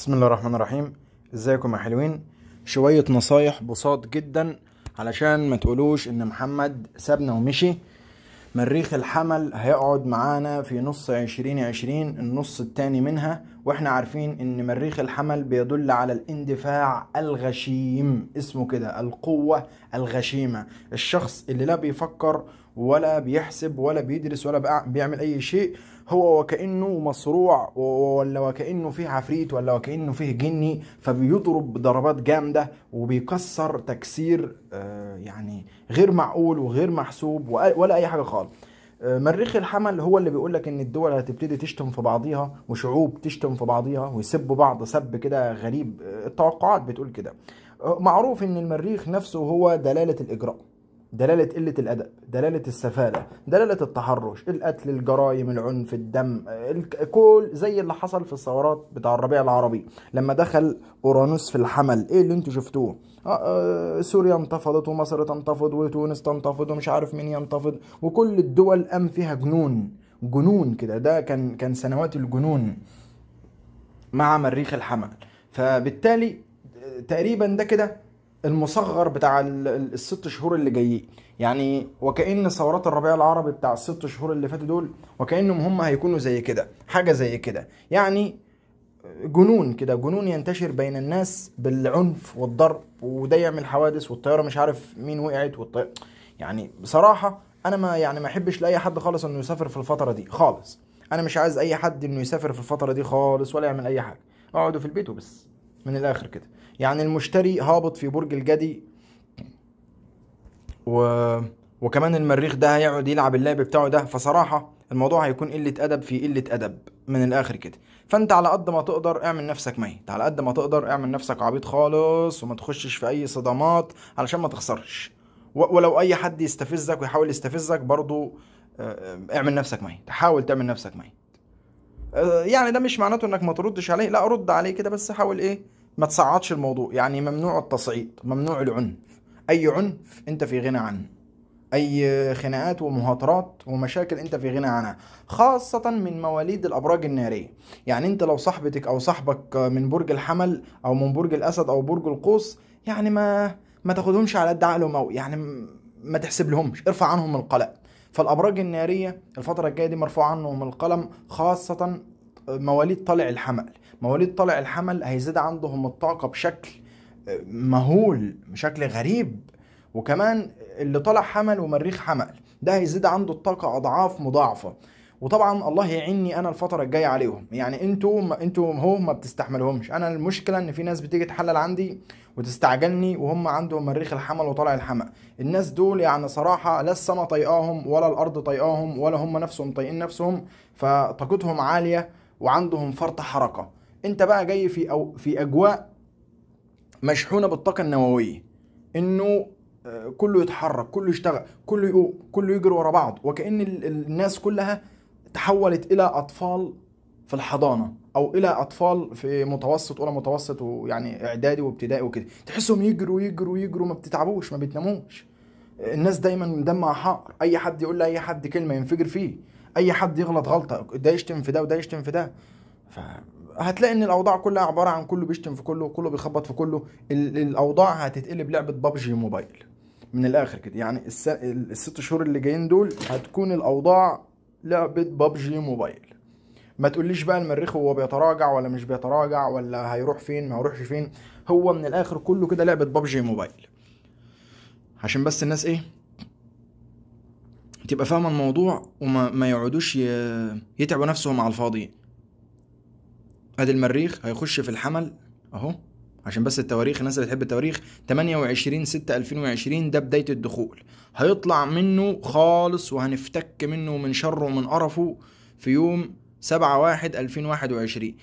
بسم الله الرحمن الرحيم ازيكم يا حلوين شوية نصايح بساط جدا علشان ما تقولوش ان محمد سابنا ومشي مريخ الحمل هيقعد معانا في نص عشرين عشرين النص التاني منها واحنا عارفين ان مريخ الحمل بيدل على الاندفاع الغشيم اسمه كده القوة الغشيمة الشخص اللي لا بيفكر ولا بيحسب ولا بيدرس ولا بيعمل اي شيء هو وكانه مصروع ولا وكانه فيه عفريت ولا وكانه فيه جني فبيضرب ضربات جامده وبيكسر تكسير آه، يعني غير معقول وغير محسوب ولا اي حاجه خالص آه، مريخ الحمل هو اللي بيقول لك ان الدول هتبتدي تشتم في بعضيها وشعوب تشتم في بعضيها ويسبوا بعض سب كده غريب آه، التوقعات بتقول كده معروف ان المريخ نفسه هو دلاله الاجراء دلالة قلة الأدب دلالة السفالة دلالة التحرش القتل الجرائم العنف الدم كل زي اللي حصل في الثورات بتاع الربيع العربي لما دخل أورانوس في الحمل إيه اللي انتوا شفتوه آه آه سوريا انتفضت ومصر تنتفض وتونس تنتفض ومش عارف مين ينتفض وكل الدول قام فيها جنون جنون كده ده كان كان سنوات الجنون مع مريخ الحمل فبالتالي آه، تقريبا ده كده المصغر بتاع الست شهور اللي جايين يعني وكأن ثورات الربيع العربي بتاع الست شهور اللي فاتوا دول وكأنهم هم هيكونوا زي كده حاجة زي كده يعني جنون كده جنون ينتشر بين الناس بالعنف والضرب وده يعمل حوادث والطيارة مش عارف مين وقعت والطي... يعني بصراحة أنا ما يعني ما أحبش لأي حد خالص إنه يسافر في الفترة دي خالص أنا مش عايز أي حد إنه يسافر في الفترة دي خالص ولا يعمل أي حاجة اقعدوا في البيت وبس من الآخر كده يعني المشتري هابط في برج الجدي و... وكمان المريخ ده هيقعد يلعب اللعب بتاعه ده فصراحه الموضوع هيكون قله ادب في قله ادب من الاخر كده فانت على قد ما تقدر اعمل نفسك ميت على قد ما تقدر اعمل نفسك عبيط خالص وما تخشش في اي صدمات علشان ما تخسرش ولو اي حد يستفزك ويحاول يستفزك برضو آه، آه، اعمل نفسك ميت حاول تعمل نفسك ميت آه، يعني ده مش معناته انك ما تردش عليه لا رد عليه كده بس حاول ايه ما تصعدش الموضوع يعني ممنوع التصعيد ممنوع العنف اي عنف انت في غنى عنه اي خناقات ومهاترات ومشاكل انت في غنى عنها خاصة من مواليد الابراج النارية يعني انت لو صاحبتك او صاحبك من برج الحمل او من برج الاسد او برج القوس يعني ما ما تاخدهمش على قد عقلهم او يعني ما تحسب لهمش ارفع عنهم القلم فالابراج النارية الفترة الجاية دي مرفوع عنهم القلم خاصة مواليد طالع الحمل مواليد طالع الحمل هيزيد عندهم الطاقه بشكل آه، مهول بشكل غريب وكمان اللي طالع حمل ومريخ حمل ده هيزيد عنده الطاقه اضعاف مضاعفه وطبعا الله يعيني انا الفتره الجايه عليهم يعني انتوا انتوا هو ما بتستحملهمش انا المشكله ان في ناس بتيجي تحلل عندي وتستعجلني وهم عندهم مريخ الحمل وطالع الحمل الناس دول يعني صراحه لا السما طايقاهم ولا الارض طايقاهم ولا هم نفسهم طايقين نفسهم فطاقتهم عاليه وعندهم فرط حركه انت بقى جاي في او في اجواء مشحونه بالطاقه النوويه انه آه، كله يتحرك كله يشتغل كله يقوم كله يجري ورا بعض وكأن الناس كلها تحولت إلى أطفال في الحضانة أو إلى أطفال في متوسط ولا متوسط ويعني إعدادي وابتدائي وكده تحسهم يجروا يجروا يجروا ما بتتعبوش ما بتناموش الناس دايما دمها حار أي حد يقول لأي حد كلمة ينفجر فيه أي حد يغلط غلطة ده يشتم في ده وده يشتم في ده ف... هتلاقي ان الاوضاع كلها عباره عن كله بيشتم في كله وكله بيخبط في كله الاوضاع هتتقلب لعبه بابجي موبايل من الاخر كده يعني الس... الست شهور اللي جايين دول هتكون الاوضاع لعبه بابجي موبايل ما تقوليش بقى المريخ هو بيتراجع ولا مش بيتراجع ولا هيروح فين ما هيروحش فين هو من الاخر كله كده لعبه بابجي موبايل عشان بس الناس ايه تبقى فاهمه الموضوع وما ما يقعدوش ي... يتعبوا نفسهم على الفاضي ادي المريخ هيخش في الحمل اهو عشان بس التواريخ الناس اللي بتحب التواريخ 28 6 2020 ده بدايه الدخول هيطلع منه خالص وهنفتك منه ومن شره ومن قرفه في يوم 7 1 2021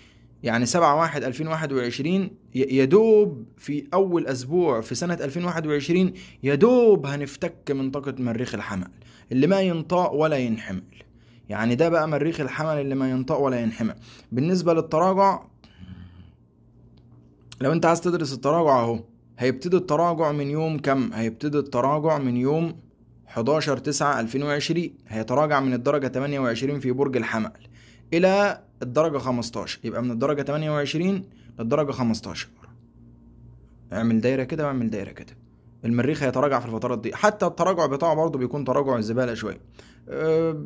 يعني 7 1 2021 يا دوب في اول اسبوع في سنه 2021 يا دوب هنفتك من طاقه مريخ الحمل اللي ما ينطاق ولا ينحمل يعني ده بقى مريخ الحمل اللي ما ينطق ولا ينحمى بالنسبه للتراجع لو انت عايز تدرس التراجع اهو هيبتدي التراجع من يوم كم هيبتدي التراجع من يوم 11 9 2020 هيتراجع من الدرجة 28 في برج الحمل إلى الدرجة 15 يبقى من الدرجة 28 للدرجة 15 اعمل دايرة كده واعمل دايرة كده المريخ هيتراجع في الفترات دي حتى التراجع بتاعه برضه بيكون تراجع الزبالة شوية أه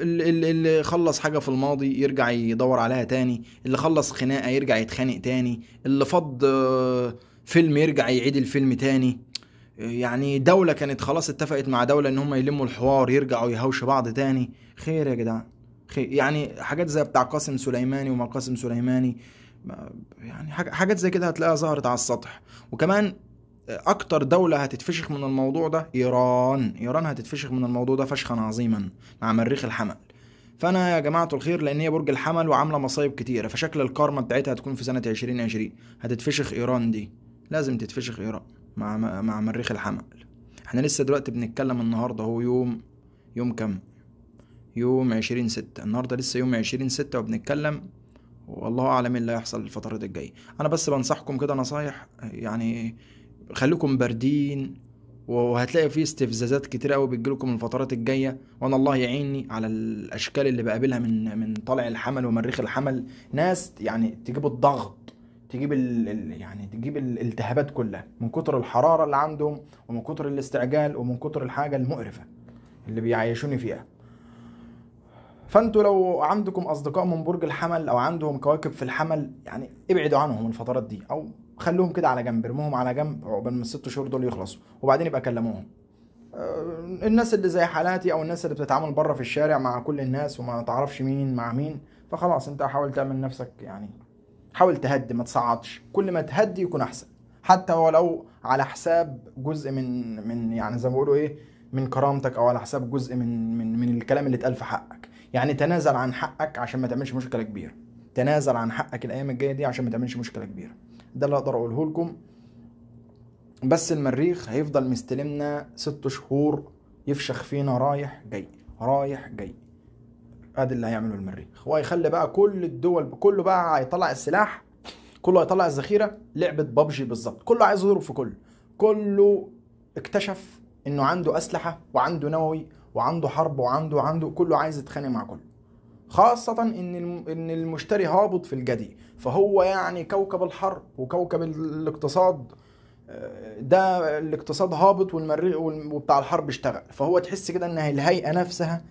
اللي خلص حاجه في الماضي يرجع يدور عليها تاني اللي خلص خناقه يرجع يتخانق تاني اللي فض آه، فيلم يرجع يعيد الفيلم تاني يعني دولة كانت خلاص اتفقت مع دولة ان هم يلموا الحوار يرجعوا يهوشوا بعض تاني خير يا جدعان يعني حاجات زي بتاع قاسم سليماني وما قاسم سليماني يعني حاجات زي كده هتلاقيها ظهرت على السطح وكمان اكتر دوله هتتفشخ من الموضوع ده ايران ايران هتتفشخ من الموضوع ده فشخا عظيما مع مريخ الحمل فانا يا جماعه الخير لان هي برج الحمل وعامله مصايب كتيره فشكل الكارما بتاعتها هتكون في سنه 2020 هتتفشخ ايران دي لازم تتفشخ ايران مع مع مريخ الحمل احنا لسه دلوقتي بنتكلم النهارده هو يوم يوم كام يوم عشرين ستة النهاردة لسه يوم عشرين ستة وبنتكلم والله أعلم إيه اللي هيحصل الفترات الجاية أنا بس بنصحكم كده نصايح يعني خليكم باردين وهتلاقي في استفزازات كتير قوي بتجيلكم الفترات الجايه وانا الله يعيني على الاشكال اللي بقابلها من من طالع الحمل ومريخ الحمل ناس يعني تجيب الضغط تجيب ال يعني تجيب الالتهابات كلها من كتر الحراره اللي عندهم ومن كتر الاستعجال ومن كتر الحاجه المقرفه اللي بيعيشوني فيها فانتوا لو عندكم اصدقاء من برج الحمل او عندهم كواكب في الحمل يعني ابعدوا عنهم الفترات دي او خلوهم كده على جنب ارموهم على جنب عقبال ما الست شهور دول يخلصوا وبعدين يبقى كلموهم آه، الناس اللي زي حالاتي او الناس اللي بتتعامل بره في الشارع مع كل الناس وما تعرفش مين مع مين فخلاص انت حاول تعمل نفسك يعني حاول تهدي ما تصعدش كل ما تهدي يكون احسن حتى ولو على حساب جزء من من يعني زي ما بيقولوا ايه من كرامتك او على حساب جزء من من من الكلام اللي اتقال في حقك يعني تنازل عن حقك عشان ما تعملش مشكله كبيره تنازل عن حقك الايام الجايه دي عشان ما تعملش مشكله كبيره ده اللي اقدر اقوله لكم بس المريخ هيفضل مستلمنا ست شهور يفشخ فينا رايح جاي رايح جاي ادي اللي هيعمله المريخ وهيخلي بقى كل الدول كله بقى هيطلع السلاح كله هيطلع الذخيره لعبه بابجي بالظبط كله عايز يضرب في كله كله اكتشف انه عنده اسلحه وعنده نووي وعنده حرب وعنده عنده كله عايز يتخانق مع كله خاصة إن إن المشتري هابط في الجدي فهو يعني كوكب الحرب وكوكب الاقتصاد آه، ده الاقتصاد هابط والمريخ وبتاع الحرب اشتغل فهو تحس كده إن الهيئة نفسها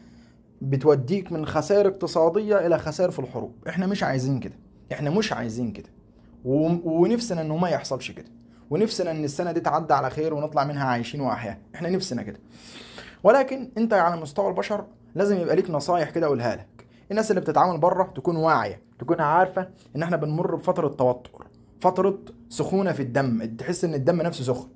بتوديك من خسائر اقتصادية إلى خسائر في الحروب إحنا مش عايزين كده إحنا مش عايزين كده ونفسنا إنه ما يحصلش كده ونفسنا إن السنة دي تعدي على خير ونطلع منها عايشين وأحياء إحنا نفسنا كده ولكن أنت على مستوى البشر لازم يبقى ليك نصايح كده قولها لك الناس اللي بتتعامل بره تكون واعيه تكون عارفه ان احنا بنمر بفتره توتر فتره سخونه في الدم تحس ان الدم نفسه سخن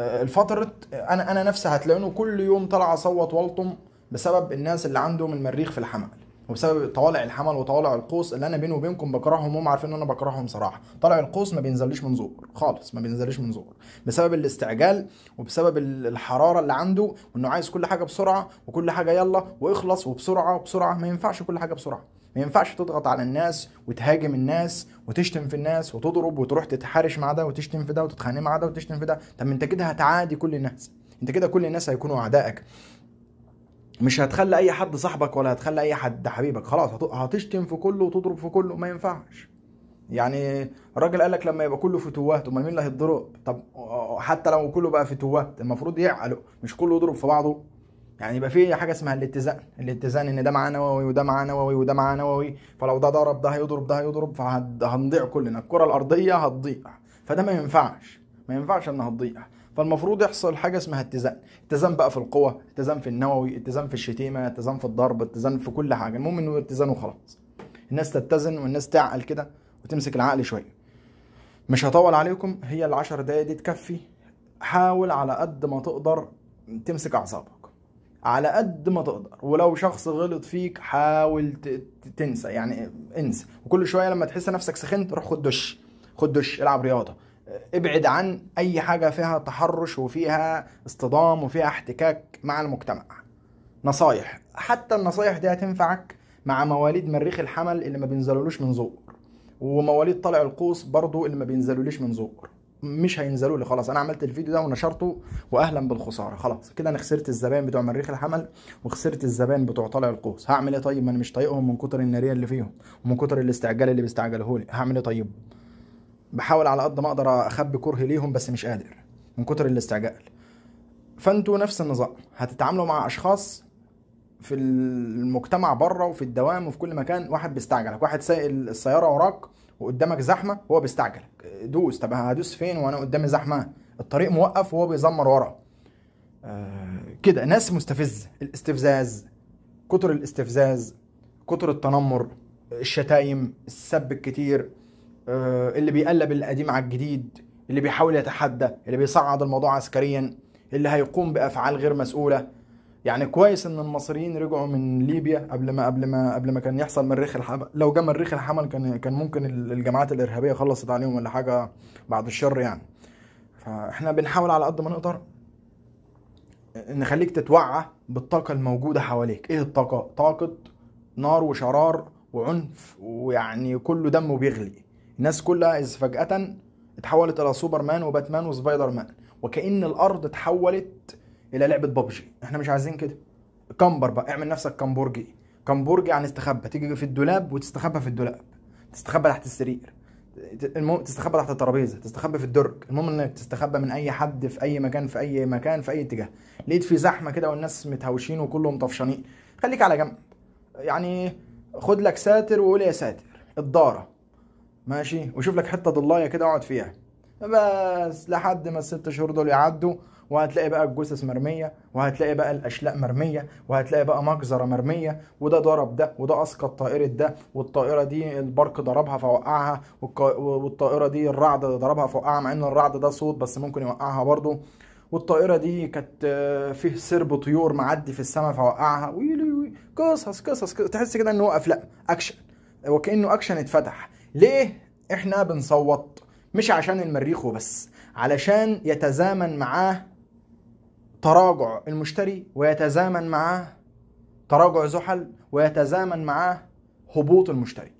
آه، الفترة انا انا نفسي هتلاقوني كل يوم طالع اصوت والطم بسبب الناس اللي عندهم المريخ في الحمل وبسبب طوالع الحمل وطوالع القوس اللي انا بيني وبينكم بكرههم وهم عارفين ان انا بكرههم صراحه طالع القوس ما بينزلش من زور خالص ما بينزليش من زور بسبب الاستعجال وبسبب الحراره اللي عنده وانه عايز كل حاجه بسرعه وكل حاجه يلا واخلص وبسرعه وبسرعه ما ينفعش كل حاجه بسرعه ما ينفعش تضغط على الناس وتهاجم الناس وتشتم في الناس وتضرب وتروح تتحارش مع ده وتشتم في ده وتتخانق مع ده وتشتم في ده طب انت كده هتعادي كل الناس انت كده كل الناس هيكونوا اعدائك مش هتخلي اي حد صاحبك ولا هتخلي اي حد حبيبك خلاص هتشتم في كله وتضرب في كله ما ينفعش يعني الراجل قال لك لما يبقى كله فتوات امال مين اللي هيتضرب طب حتى لو كله بقى فتوات المفروض يعقلوا مش كله يضرب في بعضه يعني يبقى في حاجه اسمها الاتزان الاتزان ان ده معاه نووي وده معاه نووي وده معاه نووي فلو ده ضرب ده هيضرب ده هيضرب فهنضيع كلنا الكره الارضيه هتضيع فده ما ينفعش ما ينفعش انها تضيع فالمفروض يحصل حاجه اسمها اتزان اتزان بقى في القوه اتزان في النووي اتزان في الشتيمه اتزان في الضرب اتزان في كل حاجه المهم انه اتزان وخلاص الناس تتزن والناس تعقل كده وتمسك العقل شويه مش هطول عليكم هي العشر دقايق دي تكفي حاول على قد ما تقدر تمسك اعصابك على قد ما تقدر ولو شخص غلط فيك حاول تنسى يعني انسى وكل شويه لما تحس نفسك سخنت روح خد دش خد دش العب رياضه ابعد عن اي حاجه فيها تحرش وفيها اصطدام وفيها احتكاك مع المجتمع نصايح حتى النصايح دي هتنفعك مع مواليد مريخ الحمل اللي ما بينزلولوش من زور ومواليد طلع القوس برضو اللي ما بينزلوليش من زور مش هينزلوا لي خلاص انا عملت الفيديو ده ونشرته واهلا بالخساره خلاص كده انا خسرت الزبائن بتوع مريخ الحمل وخسرت الزبائن بتوع طلع القوس هعمل ايه طيب ما انا مش طايقهم من كتر الناريه اللي فيهم ومن كتر الاستعجال اللي بيستعجلهولي هعمل ايه طيب بحاول على قد ما اقدر اخبي كرهي ليهم بس مش قادر من كتر الاستعجال فانتوا نفس النظام هتتعاملوا مع اشخاص في المجتمع بره وفي الدوام وفي كل مكان واحد بيستعجلك واحد سايق السياره وراك وقدامك زحمه هو بيستعجلك دوس طب هدوس فين وانا قدامي زحمه الطريق موقف وهو بيزمر ورا آه، كده ناس مستفزه الاستفزاز كتر الاستفزاز كتر التنمر الشتايم السب الكتير آه، اللي بيقلب القديم على الجديد اللي بيحاول يتحدى اللي بيصعد الموضوع عسكريا اللي هيقوم بافعال غير مسؤوله يعني كويس ان المصريين رجعوا من ليبيا قبل ما قبل ما قبل ما كان يحصل مريخ الحمل لو جه مريخ الحمل كان كان ممكن الجماعات الارهابيه خلصت عليهم ولا حاجه بعد الشر يعني فاحنا بنحاول على قد ما نقدر نخليك تتوعى بالطاقه الموجوده حواليك ايه الطاقه طاقه نار وشرار وعنف ويعني كله دمه بيغلي الناس كلها إذ فجأة اتحولت إلى سوبر مان وباتمان وسبايدر مان وكأن الأرض اتحولت إلى لعبة بابجي احنا مش عايزين كده كمبر بقى اعمل نفسك كمبرجي كمبرجي يعني استخبى تيجي في الدولاب وتستخبى في الدولاب تستخبى تحت السرير المهم تستخبى تحت الترابيزه تستخبى في الدرج المهم انك تستخبى من اي حد في اي مكان في اي مكان في اي اتجاه لقيت في زحمه كده والناس متهوشين وكلهم طفشانين خليك على جنب يعني خد لك ساتر وقول يا ساتر الداره ماشي وشوف لك حته ضلايه كده اقعد فيها بس لحد ما الست شهور دول يعدوا وهتلاقي بقى الجثث مرميه وهتلاقي بقى الاشلاء مرميه وهتلاقي بقى مجزره مرميه وده ضرب ده وده اسقط طائره ده والطائره دي البرق ضربها فوقعها والطائره دي الرعد ضربها فوقعها مع ان الرعد ده صوت بس ممكن يوقعها برضه والطائره دي كانت آه، فيه سرب طيور معدي في السماء فوقعها ويلي قصص قصص تحس كده ان هو افلام اكشن وكانه اكشن اتفتح ليه احنا بنصوت مش عشان المريخ وبس علشان يتزامن معاه تراجع المشتري ويتزامن معاه تراجع زحل ويتزامن معاه هبوط المشتري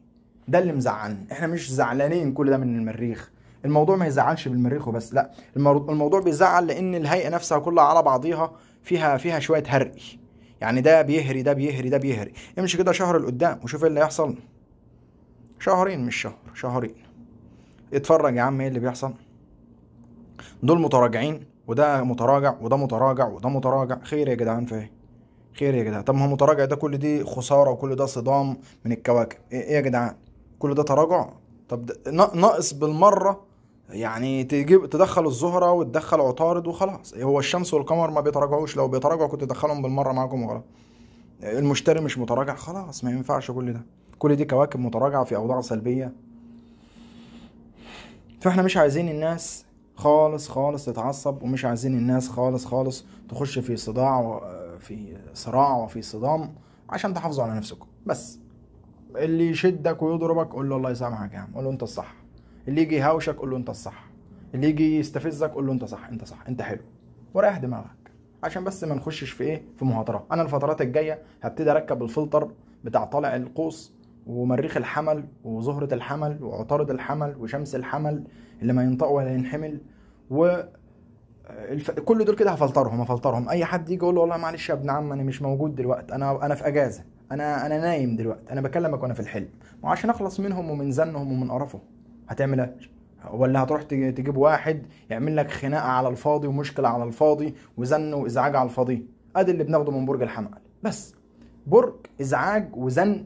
ده اللي مزعلنا احنا مش زعلانين كل ده من المريخ الموضوع ما يزعلش بالمريخ وبس لا الموضوع بيزعل لان الهيئه نفسها كلها على بعضيها فيها فيها شويه هري يعني ده بيهري ده بيهري ده بيهري امشي كده شهر لقدام وشوف ايه اللي هيحصل شهرين مش شهر شهرين اتفرج يا عم ايه اللي بيحصل دول متراجعين وده متراجع وده متراجع وده متراجع خير يا جدعان في ايه؟ خير يا جدعان طب ما هو متراجع ده كل دي خساره وكل ده صدام من الكواكب ايه, إيه يا جدعان كل ده تراجع طب ده ناقص بالمره يعني تجيب تدخل الزهره وتدخل عطارد وخلاص هو الشمس والقمر ما بيتراجعوش لو بيتراجعوا كنت تدخلهم بالمره معاكم وخلاص المشتري مش متراجع خلاص ما ينفعش كل ده كل دي كواكب متراجعة في أوضاع سلبية فاحنا مش عايزين الناس خالص خالص تتعصب ومش عايزين الناس خالص خالص تخش في صداع وفي صراع وفي صدام عشان تحافظوا على نفسكم بس اللي يشدك ويضربك قول له الله يسامحك يا عم قول له انت الصح اللي يجي يهاوشك قول له انت الصح اللي يجي يستفزك قول له انت صح انت صح انت حلو وريح دماغك عشان بس ما نخشش في ايه في مهاتره انا الفترات الجايه هبتدي اركب الفلتر بتاع طالع القوس ومريخ الحمل وزهرة الحمل وعطارد الحمل وشمس الحمل اللي ما ينطق ولا ينحمل و الف... كل دول كده هفلترهم هفلترهم اي حد يجي يقول له والله معلش يا ابن عم انا مش موجود دلوقتي انا انا في اجازه انا انا نايم دلوقتي انا بكلمك وانا في الحلم وعشان اخلص منهم ومن زنهم ومن قرفهم هتعمل ايه ولا هتروح تجيب واحد يعمل لك خناقه على الفاضي ومشكله على الفاضي وزن وازعاج على الفاضي ادي اللي بناخده من برج الحمل بس برج ازعاج وزن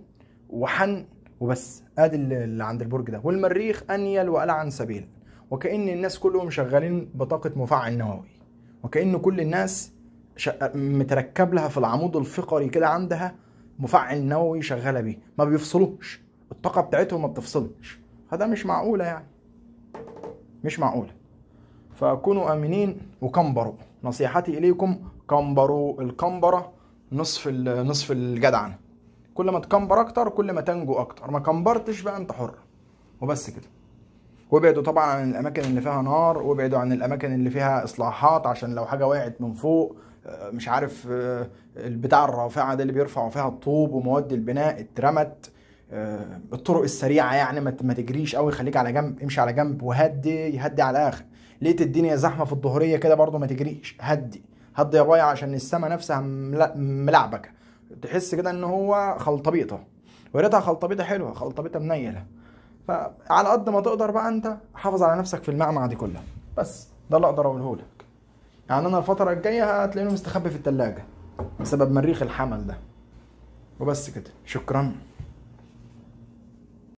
وحن وبس ادي اللي عند البرج ده والمريخ انيل والعن سبيل وكان الناس كلهم شغالين بطاقه مفعل نووي وكان كل الناس متركب لها في العمود الفقري كده عندها مفعل نووي شغاله بيه ما بيفصلوش الطاقه بتاعتهم ما بتفصلش فده مش معقوله يعني مش معقوله فكونوا امنين وكمبروا نصيحتي اليكم كمبروا الكمبره نصف نصف الجدعنه كل ما تكمبر اكتر كل ما تنجو اكتر ما كمبرتش بقى انت حر وبس كده وابعدوا طبعا عن الاماكن اللي فيها نار وابعدوا عن الاماكن اللي فيها اصلاحات عشان لو حاجه وقعت من فوق آه، مش عارف آه، البتاع الرافعه ده اللي بيرفعوا فيها الطوب ومواد البناء اترمت آه، الطرق السريعه يعني ما تجريش قوي خليك على جنب امشي على جنب وهدي هدي على الاخر لقيت الدنيا زحمه في الظهريه كده برضو ما تجريش هدي هدي يا بايع عشان السما نفسها ملعبكه تحس كده ان هو خلطبيطه وريتها خلطبيطه حلوه خلطبيطه منيله فعلى قد ما تقدر بقى انت حافظ على نفسك في المعمعه دي كلها بس ده اللي اقدر اقوله لك يعني انا الفتره الجايه هتلاقيني مستخبي في الثلاجه بسبب مريخ الحمل ده وبس كده شكرا